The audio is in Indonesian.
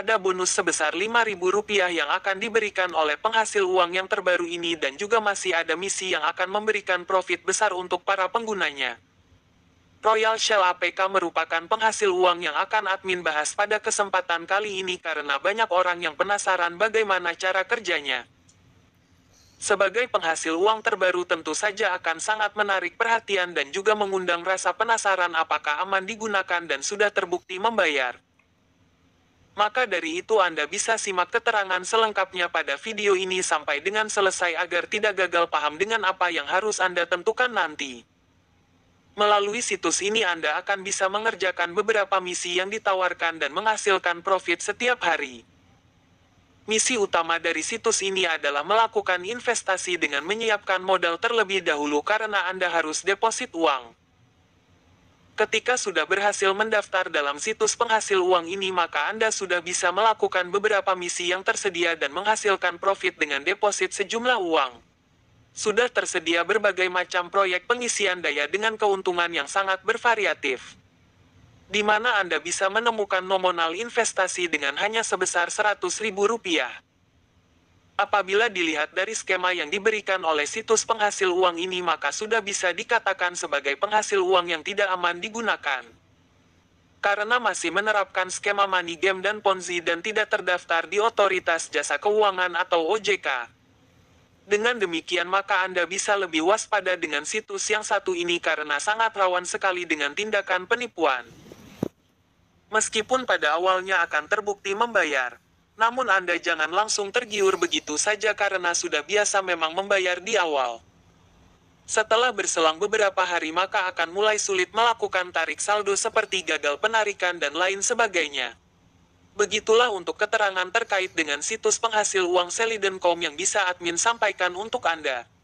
ada bonus sebesar Rp5.000 yang akan diberikan oleh penghasil uang yang terbaru ini dan juga masih ada misi yang akan memberikan profit besar untuk para penggunanya. Royal Shell APK merupakan penghasil uang yang akan admin bahas pada kesempatan kali ini karena banyak orang yang penasaran bagaimana cara kerjanya. Sebagai penghasil uang terbaru tentu saja akan sangat menarik perhatian dan juga mengundang rasa penasaran apakah aman digunakan dan sudah terbukti membayar. Maka dari itu Anda bisa simak keterangan selengkapnya pada video ini sampai dengan selesai agar tidak gagal paham dengan apa yang harus Anda tentukan nanti. Melalui situs ini Anda akan bisa mengerjakan beberapa misi yang ditawarkan dan menghasilkan profit setiap hari. Misi utama dari situs ini adalah melakukan investasi dengan menyiapkan modal terlebih dahulu karena Anda harus deposit uang. Ketika sudah berhasil mendaftar dalam situs penghasil uang ini maka Anda sudah bisa melakukan beberapa misi yang tersedia dan menghasilkan profit dengan deposit sejumlah uang. Sudah tersedia berbagai macam proyek pengisian daya dengan keuntungan yang sangat bervariatif. Di mana Anda bisa menemukan nominal investasi dengan hanya sebesar Rp100.000. Apabila dilihat dari skema yang diberikan oleh situs penghasil uang ini maka sudah bisa dikatakan sebagai penghasil uang yang tidak aman digunakan. Karena masih menerapkan skema money game dan ponzi dan tidak terdaftar di otoritas jasa keuangan atau OJK. Dengan demikian maka Anda bisa lebih waspada dengan situs yang satu ini karena sangat rawan sekali dengan tindakan penipuan. Meskipun pada awalnya akan terbukti membayar. Namun Anda jangan langsung tergiur begitu saja karena sudah biasa memang membayar di awal. Setelah berselang beberapa hari maka akan mulai sulit melakukan tarik saldo seperti gagal penarikan dan lain sebagainya. Begitulah untuk keterangan terkait dengan situs penghasil uang Seliden.com yang bisa admin sampaikan untuk Anda.